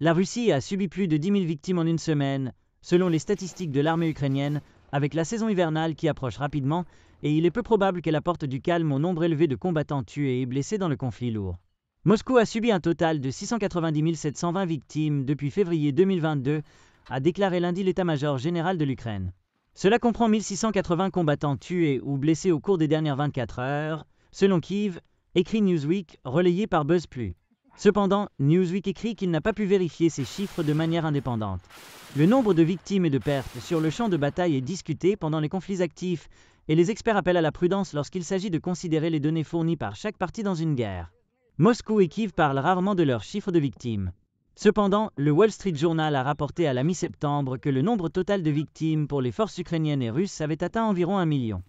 La Russie a subi plus de 10 000 victimes en une semaine, selon les statistiques de l'armée ukrainienne, avec la saison hivernale qui approche rapidement, et il est peu probable qu'elle apporte du calme au nombre élevé de combattants tués et blessés dans le conflit lourd. Moscou a subi un total de 690 720 victimes depuis février 2022, a déclaré lundi l'état-major général de l'Ukraine. Cela comprend 1680 combattants tués ou blessés au cours des dernières 24 heures, selon Kiev, écrit Newsweek, relayé par BuzzPlus. Cependant, Newsweek écrit qu'il n'a pas pu vérifier ces chiffres de manière indépendante. Le nombre de victimes et de pertes sur le champ de bataille est discuté pendant les conflits actifs, et les experts appellent à la prudence lorsqu'il s'agit de considérer les données fournies par chaque partie dans une guerre. Moscou et Kiev parlent rarement de leurs chiffres de victimes. Cependant, le Wall Street Journal a rapporté à la mi-septembre que le nombre total de victimes pour les forces ukrainiennes et russes avait atteint environ un million.